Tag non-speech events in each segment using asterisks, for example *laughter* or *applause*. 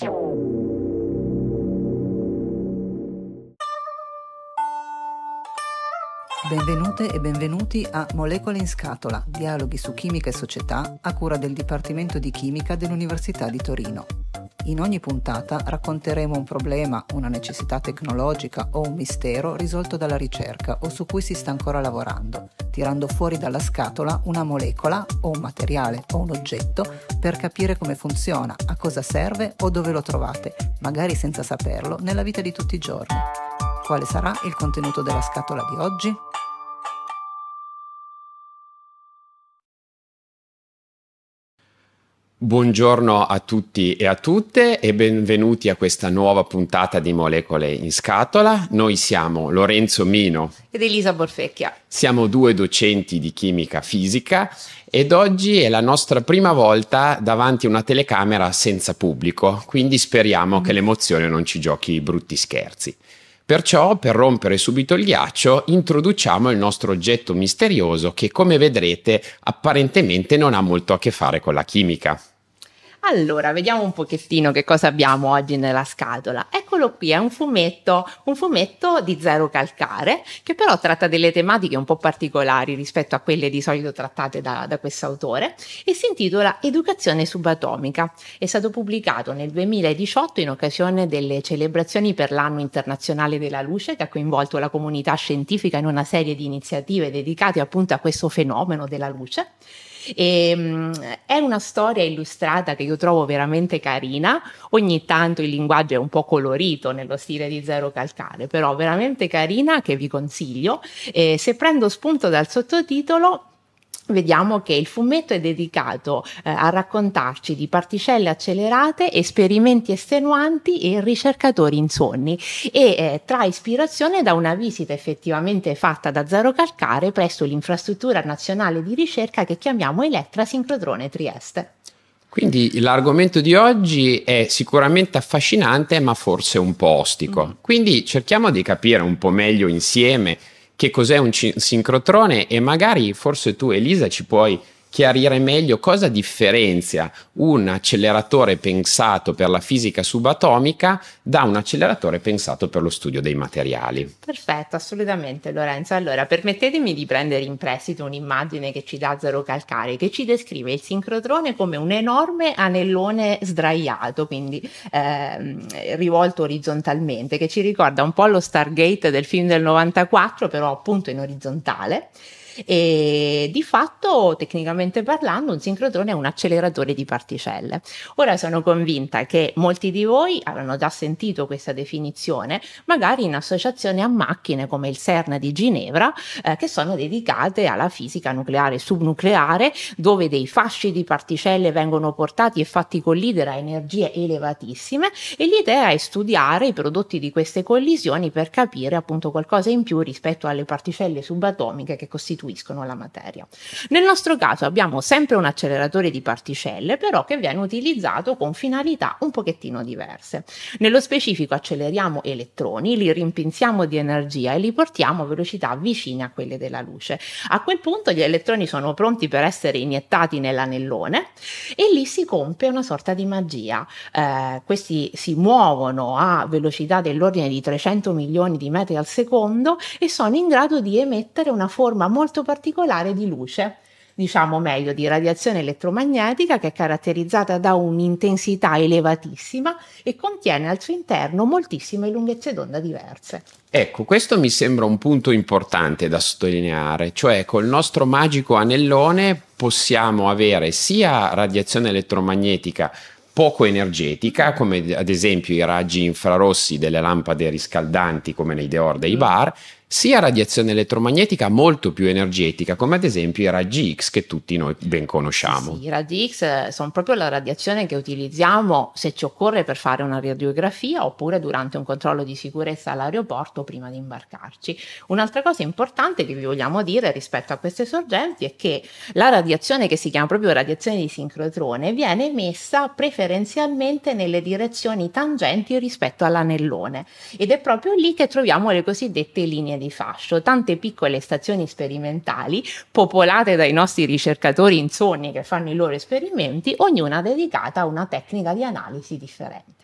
you Benvenute e benvenuti a Molecole in Scatola, dialoghi su chimica e società a cura del Dipartimento di Chimica dell'Università di Torino. In ogni puntata racconteremo un problema, una necessità tecnologica o un mistero risolto dalla ricerca o su cui si sta ancora lavorando, tirando fuori dalla scatola una molecola o un materiale o un oggetto per capire come funziona, a cosa serve o dove lo trovate, magari senza saperlo, nella vita di tutti i giorni. Quale sarà il contenuto della scatola di oggi? Buongiorno a tutti e a tutte e benvenuti a questa nuova puntata di Molecole in Scatola. Noi siamo Lorenzo Mino ed Elisa Borfecchia. Siamo due docenti di chimica fisica ed oggi è la nostra prima volta davanti a una telecamera senza pubblico, quindi speriamo mm. che l'emozione non ci giochi brutti scherzi. Perciò, per rompere subito il ghiaccio, introduciamo il nostro oggetto misterioso che, come vedrete, apparentemente non ha molto a che fare con la chimica. Allora, vediamo un pochettino che cosa abbiamo oggi nella scatola. Eccolo qui, è un fumetto, un fumetto di zero calcare, che però tratta delle tematiche un po' particolari rispetto a quelle di solito trattate da, da questo autore, e si intitola Educazione subatomica. È stato pubblicato nel 2018 in occasione delle celebrazioni per l'anno internazionale della luce che ha coinvolto la comunità scientifica in una serie di iniziative dedicate appunto a questo fenomeno della luce. E, ehm, è una storia illustrata che io trovo veramente carina, ogni tanto il linguaggio è un po' colorito nello stile di Zero Calcare, però veramente carina che vi consiglio. E eh, se prendo spunto dal sottotitolo, vediamo che il fumetto è dedicato eh, a raccontarci di particelle accelerate, esperimenti estenuanti e ricercatori insonni e eh, tra ispirazione da una visita effettivamente fatta da Zero Calcare presso l'infrastruttura nazionale di ricerca che chiamiamo Elettra Sincrodrone Trieste. Quindi l'argomento di oggi è sicuramente affascinante ma forse un po' ostico. Mm. Quindi cerchiamo di capire un po' meglio insieme che cos'è un sincrotrone e magari forse tu Elisa ci puoi chiarire meglio cosa differenzia un acceleratore pensato per la fisica subatomica da un acceleratore pensato per lo studio dei materiali. Perfetto, assolutamente Lorenzo. Allora, permettetemi di prendere in prestito un'immagine che ci dà Zero Calcare, che ci descrive il sincrotrone come un enorme anellone sdraiato, quindi eh, rivolto orizzontalmente, che ci ricorda un po' lo Stargate del film del 94, però appunto in orizzontale e di fatto tecnicamente parlando un sincrotrone è un acceleratore di particelle. Ora sono convinta che molti di voi avranno già sentito questa definizione, magari in associazione a macchine come il CERN di Ginevra eh, che sono dedicate alla fisica nucleare e subnucleare dove dei fasci di particelle vengono portati e fatti collidere a energie elevatissime e l'idea è studiare i prodotti di queste collisioni per capire appunto qualcosa in più rispetto alle particelle subatomiche che costituiscono costituiscono la materia. Nel nostro caso abbiamo sempre un acceleratore di particelle, però che viene utilizzato con finalità un pochettino diverse. Nello specifico acceleriamo elettroni, li rimpinziamo di energia e li portiamo a velocità vicine a quelle della luce. A quel punto gli elettroni sono pronti per essere iniettati nell'anellone e lì si compie una sorta di magia. Eh, questi si muovono a velocità dell'ordine di 300 milioni di metri al secondo e sono in grado di emettere una forma molto molto particolare di luce diciamo meglio, di radiazione elettromagnetica che è caratterizzata da un'intensità elevatissima e contiene al suo interno moltissime lunghezze d'onda diverse. Ecco, questo mi sembra un punto importante da sottolineare, cioè col nostro magico anellone possiamo avere sia radiazione elettromagnetica poco energetica, come ad esempio i raggi infrarossi delle lampade riscaldanti come nei deor dei mm. bar, mm sia radiazione elettromagnetica molto più energetica, come ad esempio i raggi X che tutti noi ben conosciamo. Sì, I raggi X eh, sono proprio la radiazione che utilizziamo se ci occorre per fare una radiografia oppure durante un controllo di sicurezza all'aeroporto prima di imbarcarci. Un'altra cosa importante che vi vogliamo dire rispetto a queste sorgenti è che la radiazione che si chiama proprio radiazione di sincrotrone viene emessa preferenzialmente nelle direzioni tangenti rispetto all'anellone ed è proprio lì che troviamo le cosiddette linee di fascio, tante piccole stazioni sperimentali popolate dai nostri ricercatori in insonni che fanno i loro esperimenti, ognuna dedicata a una tecnica di analisi differente.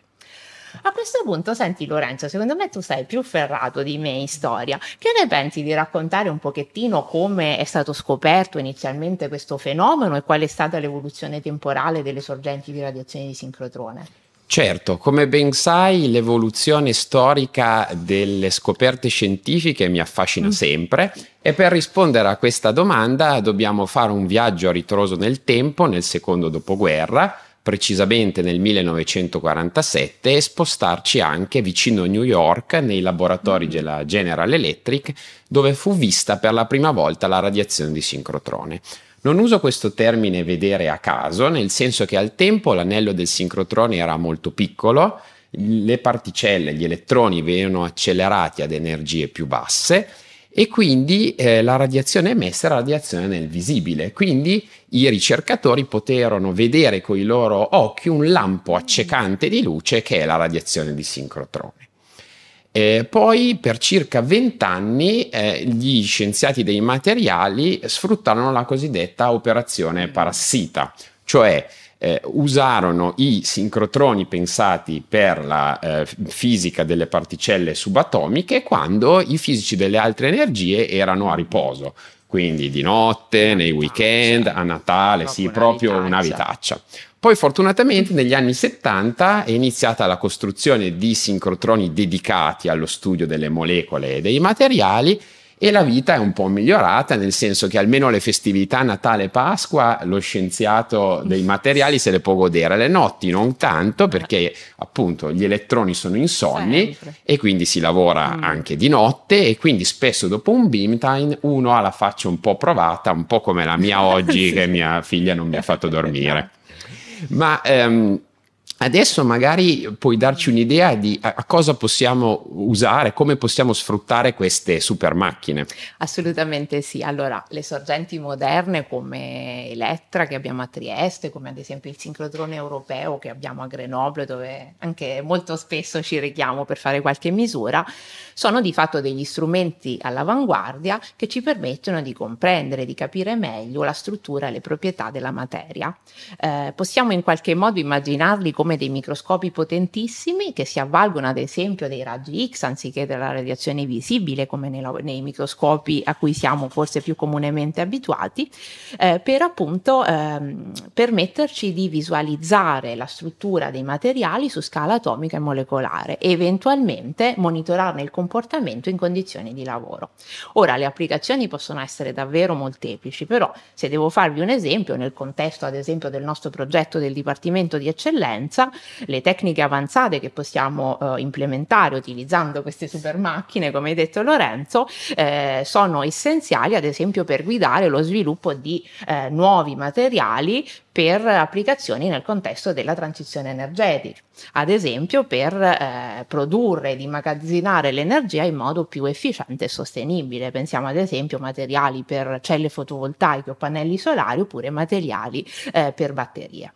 A questo punto, senti Lorenzo, secondo me tu sei più ferrato di me in storia. Che ne pensi di raccontare un pochettino come è stato scoperto inizialmente questo fenomeno e qual è stata l'evoluzione temporale delle sorgenti di radiazioni di sincrotrone? Certo, come ben sai, l'evoluzione storica delle scoperte scientifiche mi affascina mm. sempre e per rispondere a questa domanda dobbiamo fare un viaggio a ritroso nel tempo, nel secondo dopoguerra, precisamente nel 1947 e spostarci anche vicino a New York nei laboratori mm. della General Electric dove fu vista per la prima volta la radiazione di sincrotrone. Non uso questo termine vedere a caso, nel senso che al tempo l'anello del sincrotrone era molto piccolo, le particelle, gli elettroni venivano accelerati ad energie più basse e quindi eh, la radiazione emessa era radiazione nel visibile. Quindi i ricercatori poterono vedere con i loro occhi un lampo mm. accecante di luce che è la radiazione di sincrotrone. Eh, poi per circa 20 anni eh, gli scienziati dei materiali sfruttarono la cosiddetta operazione mm. parassita, cioè eh, usarono i sincrotroni pensati per la eh, fisica delle particelle subatomiche quando i fisici delle altre energie erano a riposo, quindi di notte, nei weekend, a Natale, sì, proprio una vitaccia. Poi fortunatamente negli anni 70 è iniziata la costruzione di sincrotroni dedicati allo studio delle molecole e dei materiali e la vita è un po' migliorata, nel senso che almeno le festività Natale e Pasqua lo scienziato dei materiali se le può godere, le notti non tanto perché appunto gli elettroni sono insonni Sempre. e quindi si lavora mm. anche di notte e quindi spesso dopo un beam time uno ha la faccia un po' provata, un po' come la mia *laughs* oggi sì. che mia figlia non mi ha fatto dormire. Ma ehm, Adesso magari puoi darci un'idea di a cosa possiamo usare, come possiamo sfruttare queste super macchine. Assolutamente sì. Allora, le sorgenti moderne come Elettra che abbiamo a Trieste, come ad esempio il sincrotrone europeo che abbiamo a Grenoble, dove anche molto spesso ci rechiamo per fare qualche misura, sono di fatto degli strumenti all'avanguardia che ci permettono di comprendere, di capire meglio la struttura e le proprietà della materia. Eh, possiamo in qualche modo immaginarli come come dei microscopi potentissimi che si avvalgono ad esempio dei raggi X anziché della radiazione visibile come nei, nei microscopi a cui siamo forse più comunemente abituati, eh, per appunto ehm, permetterci di visualizzare la struttura dei materiali su scala atomica e molecolare e eventualmente monitorarne il comportamento in condizioni di lavoro. Ora le applicazioni possono essere davvero molteplici, però se devo farvi un esempio, nel contesto ad esempio del nostro progetto del Dipartimento di Eccellenza, sicurezza, le tecniche avanzate che possiamo eh, implementare utilizzando queste super macchine, come hai detto Lorenzo, eh, sono essenziali ad esempio per guidare lo sviluppo di eh, nuovi materiali per applicazioni nel contesto della transizione energetica, ad esempio per eh, produrre e immagazzinare l'energia in modo più efficiente e sostenibile. Pensiamo ad esempio a materiali per celle fotovoltaiche o pannelli solari oppure materiali eh, per batterie.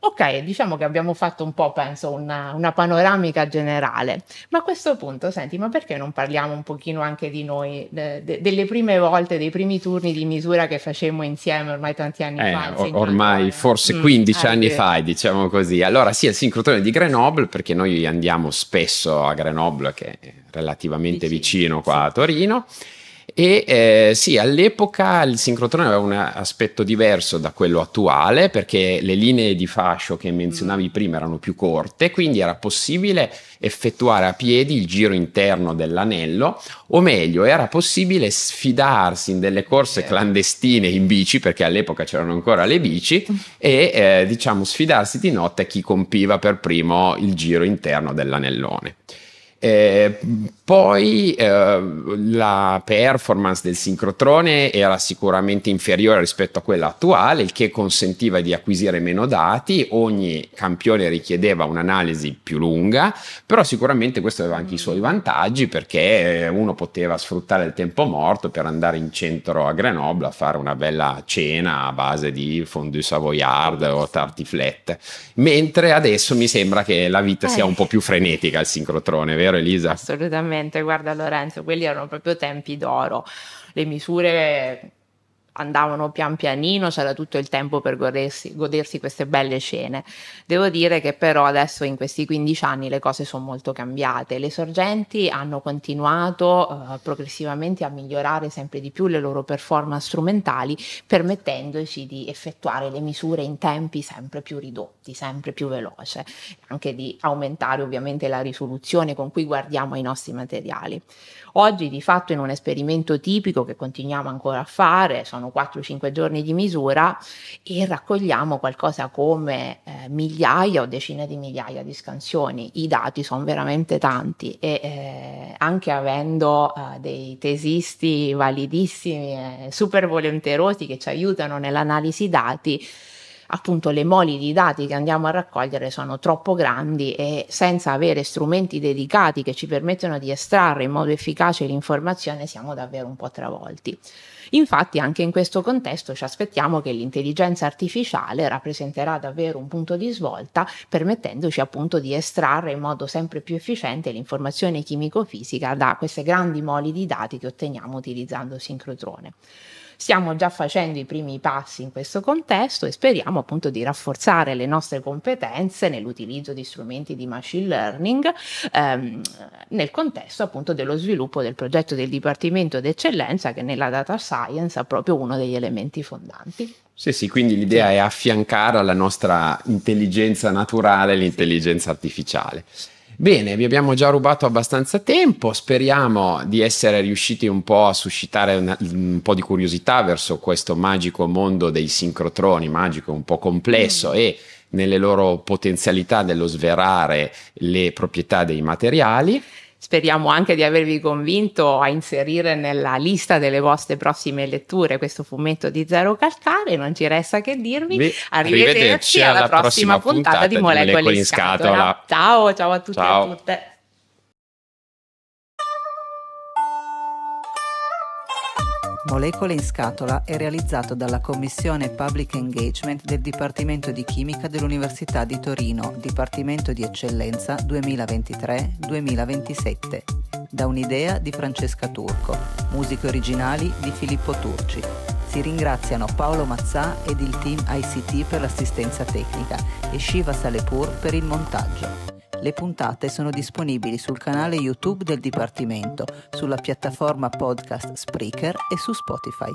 Ok, diciamo che abbiamo fatto un po', penso, una, una, panoramica generale, ma a questo punto, senti, ma perché non parliamo un pochino anche di noi, de, de, delle prime volte, dei primi turni di misura che facemmo insieme ormai tanti anni eh, fa? Or- ormai forse 15 mm, eh, anni eh, fa, diciamo così. Allora sì, il sincrotone di Grenoble, perché noi andiamo spesso a Grenoble, che è relativamente vicino, vicino qua sì. a Torino, e eh, sì, all'epoca il sincrotrone aveva un aspetto diverso da quello attuale perché le linee di fascio che menzionavi mm. prima erano più corte, quindi era possibile effettuare a piedi il giro interno dell'anello, o meglio, era possibile sfidarsi in delle corse clandestine in bici, perché all'epoca c'erano ancora le bici, *laughs* e eh, diciamo sfidarsi di notte chi compiva per primo il giro interno dell'anellone. Eh, poi eh, la performance del sincrotrone era sicuramente inferiore rispetto a quella attuale, il che consentiva di acquisire meno dati, ogni campione richiedeva un'analisi più lunga, però sicuramente questo aveva anche i suoi vantaggi perché eh, uno poteva sfruttare il tempo morto per andare in centro a Grenoble a fare una bella cena a base di fondue savoyard o tartiflette, mentre adesso mi sembra che la vita sia eh. un po' più frenetica al sincrotrone, vero? vero Elisa? Assolutamente, guarda Lorenzo, quelli erano proprio tempi d'oro. Le misure andavano pian pianino, c'era tutto il tempo per godersi, godersi queste belle scene. Devo dire che però adesso in questi 15 anni le cose sono molto cambiate, le sorgenti hanno continuato eh, progressivamente a migliorare sempre di più le loro performance strumentali, permettendoci di effettuare le misure in tempi sempre più ridotti, sempre più veloce, anche di aumentare ovviamente la risoluzione con cui guardiamo i nostri materiali. Oggi di fatto in un esperimento tipico che continuiamo ancora a fare, sono sono 4-5 giorni di misura e raccogliamo qualcosa come eh, migliaia o decine di migliaia di scansioni. I dati sono veramente tanti e eh, anche avendo eh, dei tesisti validissimi e eh, super volenterosi che ci aiutano nell'analisi dati, appunto le moli di dati che andiamo a raccogliere sono troppo grandi e senza avere strumenti dedicati che ci permettono di estrarre in modo efficace l'informazione siamo davvero un po' travolti. Infatti anche in questo contesto ci aspettiamo che l'intelligenza artificiale rappresenterà davvero un punto di svolta permettendoci appunto di estrarre in modo sempre più efficiente l'informazione chimico-fisica da queste grandi moli di dati che otteniamo utilizzando sincrotrone. Stiamo già facendo i primi passi in questo contesto e speriamo appunto di rafforzare le nostre competenze nell'utilizzo di strumenti di machine learning ehm, nel contesto appunto dello sviluppo del progetto del Dipartimento d'Eccellenza che nella data science ha proprio uno degli elementi fondanti. Sì, sì, quindi l'idea è affiancare alla nostra intelligenza naturale l'intelligenza artificiale. Bene, vi abbiamo già rubato abbastanza tempo, speriamo di essere riusciti un po' a suscitare una, un po' di curiosità verso questo magico mondo dei sincrotroni, magico un po' complesso mm. e nelle loro potenzialità dello sverare le proprietà dei materiali. Speriamo anche di avervi convinto a inserire nella lista delle vostre prossime letture questo fumetto di Zero Calcare. Non ci resta che dirvi Vi, arrivederci, alla, alla prossima, prossima, puntata, di Molecole, di Molecole in, scatola. scatola. Ciao, ciao a tutti ciao. e a tutte. Molecole in scatola è realizzato dalla Commissione Public Engagement del Dipartimento di Chimica dell'Università di Torino, Dipartimento di Eccellenza 2023-2027, da un'idea di Francesca Turco, musiche originali di Filippo Turci. Si ringraziano Paolo Mazzà ed il team ICT per l'assistenza tecnica e Shiva Salepur per il montaggio. Le puntate sono disponibili sul canale YouTube del Dipartimento, sulla piattaforma podcast Spreaker e su Spotify.